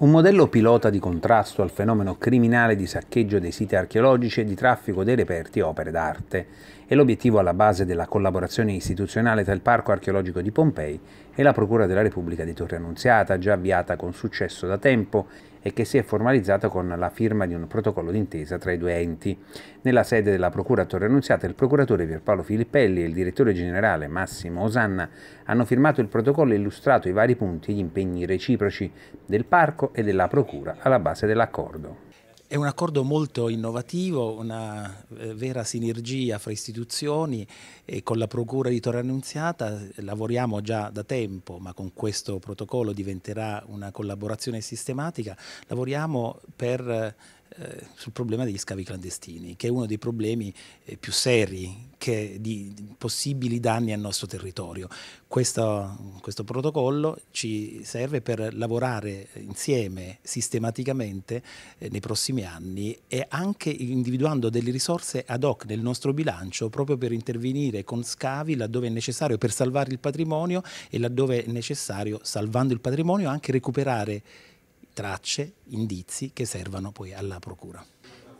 Un modello pilota di contrasto al fenomeno criminale di saccheggio dei siti archeologici e di traffico dei reperti opere d'arte è l'obiettivo alla base della collaborazione istituzionale tra il Parco archeologico di Pompei e la Procura della Repubblica di Torre Annunziata, già avviata con successo da tempo e che si è formalizzata con la firma di un protocollo d'intesa tra i due enti. Nella sede della Procura Torre Annunziata il procuratore Pierpaolo Filippelli e il direttore generale Massimo Osanna hanno firmato il protocollo e illustrato i vari punti e gli impegni reciproci del parco e della Procura alla base dell'accordo. È un accordo molto innovativo, una eh, vera sinergia fra istituzioni e con la Procura di Torre Annunziata eh, lavoriamo già da tempo, ma con questo protocollo diventerà una collaborazione sistematica, lavoriamo per eh, eh, sul problema degli scavi clandestini, che è uno dei problemi eh, più seri che, di, di possibili danni al nostro territorio. Questo, questo, protocollo ci serve per lavorare insieme sistematicamente eh, nei prossimi anni e anche individuando delle risorse ad hoc nel nostro bilancio proprio per intervenire con scavi laddove è necessario per salvare il patrimonio e laddove è necessario, salvando il patrimonio, anche recuperare tracce, indizi che servano poi alla procura.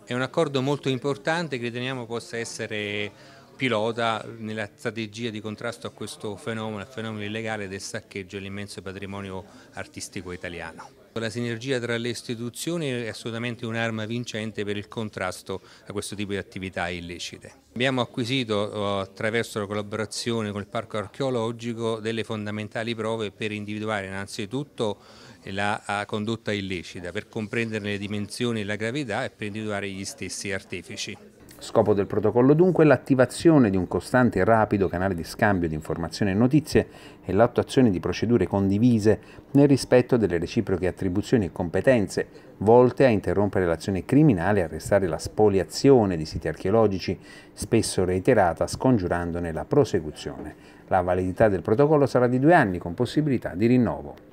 È un accordo molto importante che riteniamo possa essere pilota nella strategia di contrasto a questo fenomeno, al fenomeno illegale del saccheggio dell'immenso patrimonio artistico italiano. La sinergia tra le istituzioni è assolutamente un'arma vincente per il contrasto a questo tipo di attività illecite. Abbiamo acquisito eh, attraverso la collaborazione con il Parco Archeologico delle fondamentali prove per individuare innanzitutto la condotta illecita, per comprenderne le dimensioni e la gravità e per individuare gli stessi artefici. Scopo del protocollo dunque è l'attivazione di un costante e rapido canale di scambio di informazioni e notizie e l'attuazione di procedure condivise nel rispetto delle reciproche attribuzioni e competenze volte a interrompere l'azione criminale e arrestare la spoliazione di siti archeologici, spesso reiterata, scongiurandone la prosecuzione. La validità del protocollo sarà di due anni con possibilità di rinnovo.